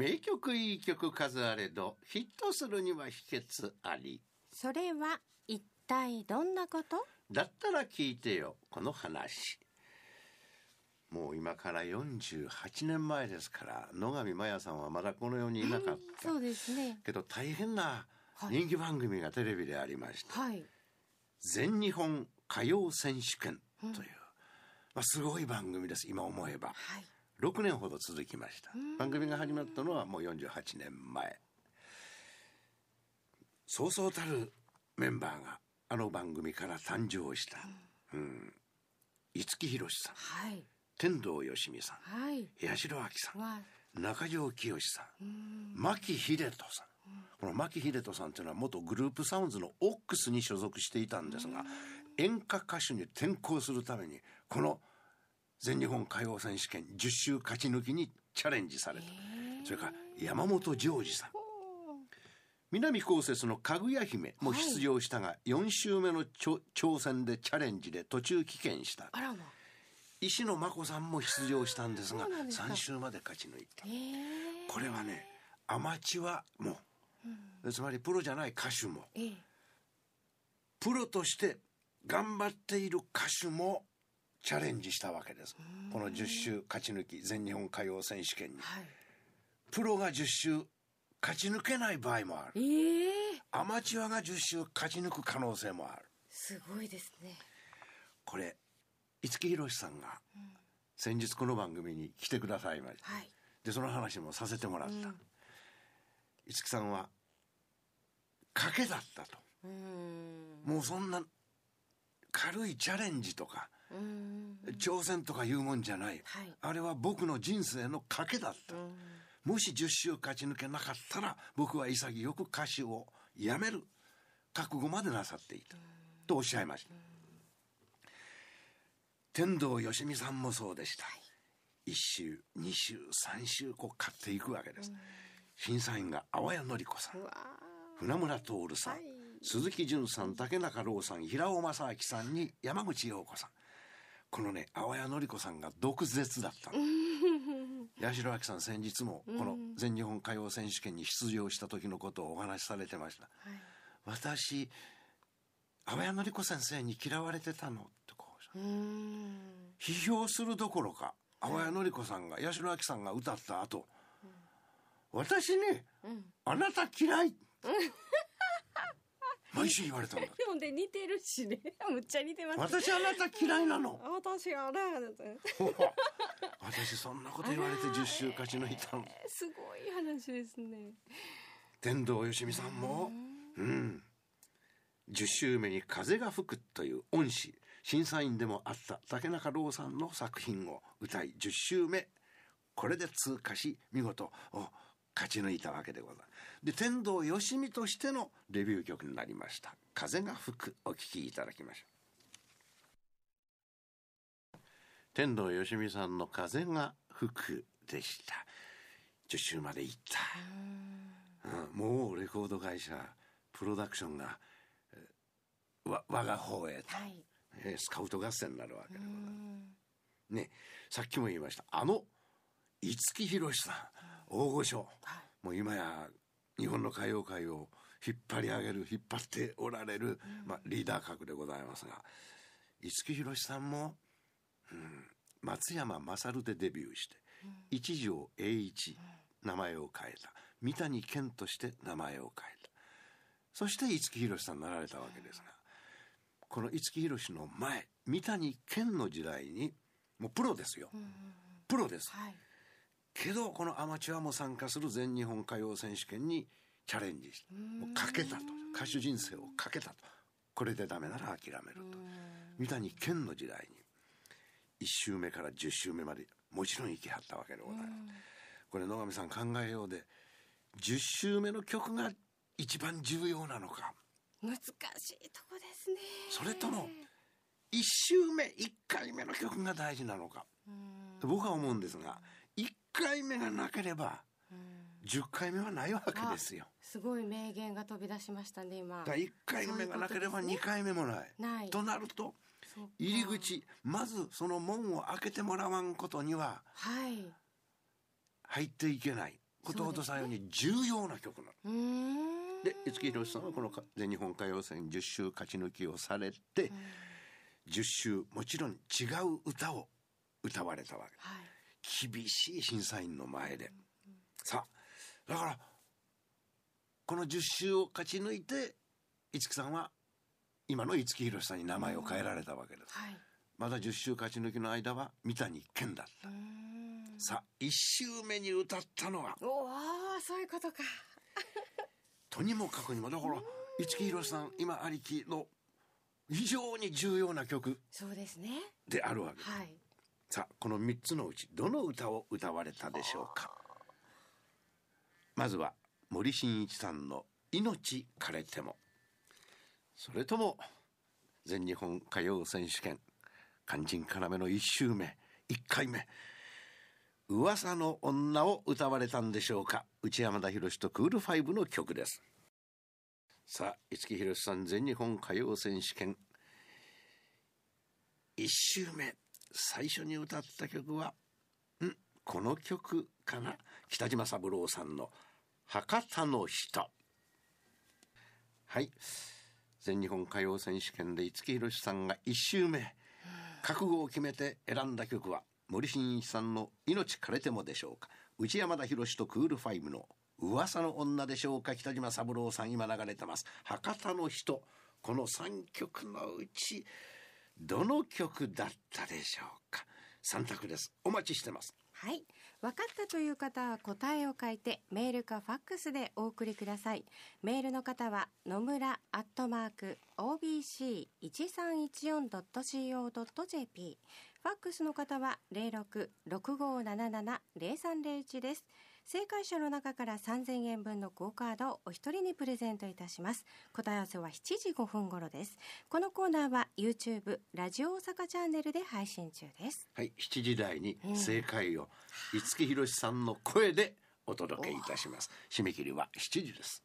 名曲いい曲数あれどヒットするには秘訣ありそれは一体どんなことだったら聞いてよこの話もう今から48年前ですから野上真也さんはまだこの世にいなかった、そうですねけど大変な人気番組がテレビでありまして、はい、全日本歌謡選手権という、うん、まあ、すごい番組です今思えば。はい6年ほど続きました番組が始まったのはもう48年前そうそうたるメンバーがあの番組から誕生した、うん、五木ひろしさん、はい、天童よしみさん、はい、八代亜紀さん中条きよしさん牧秀人さんこの牧秀人さんというのは元グループサウンズのオックスに所属していたんですが演歌歌手に転向するためにこの全日本海洋選手権10周勝ち抜きにチャレンジされた。それから山本譲二さん。南高設のかぐや姫も出場したが、はい、4周目の挑戦でチャレンジで途中棄権した。石野真子さんも出場したんですがす3周まで勝ち抜いた、これはねアマチュアも、うん、つまりプロじゃない歌手も、プロとして頑張っている歌手もチャレンジしたわけです。この10周勝ち抜き全日本歌謡選手権に。はい、プロが10周勝ち抜けない場合もある、えー、アマチュアが10周勝ち抜く可能性もあるすごいですねこれ五木ひろしさんが先日この番組に来てくださいました、はい、でその話もさせてもらった、うん、五木さんは賭けだったともうそんな軽いチャレンジとか挑戦とかいうもんじゃない、はい、あれは僕の人生の賭けだった、もし10周勝ち抜けなかったら僕は潔く歌手をやめる覚悟までなさっていたとおっしゃいました天童よしみさんもそうでした、1周2周3周こう買っていくわけです審査員が淡谷のり子さん船村徹さん、はい、鈴木淳さん竹中朗さん平尾正明さんに山口洋子さんこのね、青谷のり子さんが毒舌だった八代亜紀さん先日もこの全日本歌謡選手権に出場した時のことをお話しされてました。はい、私、青谷のり子先生に嫌われてたのってこう批評するどころか、青谷のり子さんが、八代亜紀さんが歌った後、うん、私ね、うん、あなた嫌いって毎週言われたんだ。でもね、似てるしね。むっちゃ似てます。私あなた嫌いなの。私あら、私そんなこと言われて十週勝ち抜いたの、えー。すごい話ですね。天童よしみさんも、うん。十週目に風が吹くという恩師、審査員でもあった竹中朗さんの作品を歌い十週目、これで通過し、見事、お勝ち抜いたわけでございます。で、天童よしみとしてのデビュー曲になりました。風が吹くお聴きいただきましょう。天童よしみさんの風が吹くでした。受注まで行った。うん、もうレコード会社、プロダクションが、わ我が方へと、はい、えスカウト合戦になるわけでございます。ね、さっきも言いました。あの、五木ひろしさん。大御所、はい、もう今や日本の歌謡界を引っ張り上げる引っ張っておられる、まあ、リーダー格でございますが五木ひろしさんも、うん、松山勝でデビューして、うん、一条栄一、名前を変えた三谷健として名前を変えたそして五木ひろしさんになられたわけですが、この五木ひろしの前三谷健の時代にもうプロですよ、プロです。はいけど、このアマチュアも参加する全日本歌謡選手権にチャレンジして、もうかけたと。歌手人生をかけたと。これでダメなら諦めると。三谷健の時代に、一周目から十0周目まで、もちろん行きはったわけでございます。これ野上さん考えようで、十0周目の曲が一番重要なのか。難しいとこですね。それとも、一周目、一回目の曲が大事なのか。僕は思うんですが、回目がなければ1回目はないわけですよすごい名言が飛び出しましたね今だ1回目がなければ2回目もない、ね、となると入り口まずその門を開けてもらわんことには入っていけない、ことほどさように重要な曲なの。で五木ひろしさんはこの全日本歌謡戦10週勝ち抜きをされて、うん、10週もちろん違う歌を歌われたわけ、はい、厳しい審査員の前で。さあ、だから、この10周を勝ち抜いて、五木さんは、今の五木ひろしさんに名前を変えられたわけです。はい、まだ10周勝ち抜きの間は、三谷健だった。さあ、1周目に歌ったのは。おお、そういうことか。とにもかくにも、だから、五木ひろしさん、今ありきの、非常に重要な曲。そうですね。であるわけです。はいさあこの3つのうちどの歌を歌われたでしょうかまずは森進一さんの「命枯れても」それとも全日本歌謡選手権肝心要の1周目1回目噂の女を歌われたんでしょうか内山田博とクールファイブの曲ですさあ五木ひろしさん全日本歌謡選手権1周目最初に歌った曲はんこの曲かな北島三郎さんの「博多の人」はい全日本歌謡選手権で五木ひろしさんが1周目覚悟を決めて選んだ曲は森進一さんの「命枯れてもでしょうか」内山田寛とクールファイブの「噂の女でしょうか」北島三郎さん今流れてます「博多の人」この3曲のうち「どの曲だったでしょうか3択ですお待ちしてますはい分かったという方は答えを書いてメールかファックスでお送りくださいメールの方は野村アットマーク OBC1314.co.jp ファックスの方は0665770301です正解者の中から3000円分のクオカードをお一人にプレゼントいたします。答え合わせは7時5分頃です。このコーナーは YouTube、ラジオ大阪チャンネルで配信中です。はい、7時台に正解を、五木ひろしさんの声でお届けいたします。締め切りは7時です。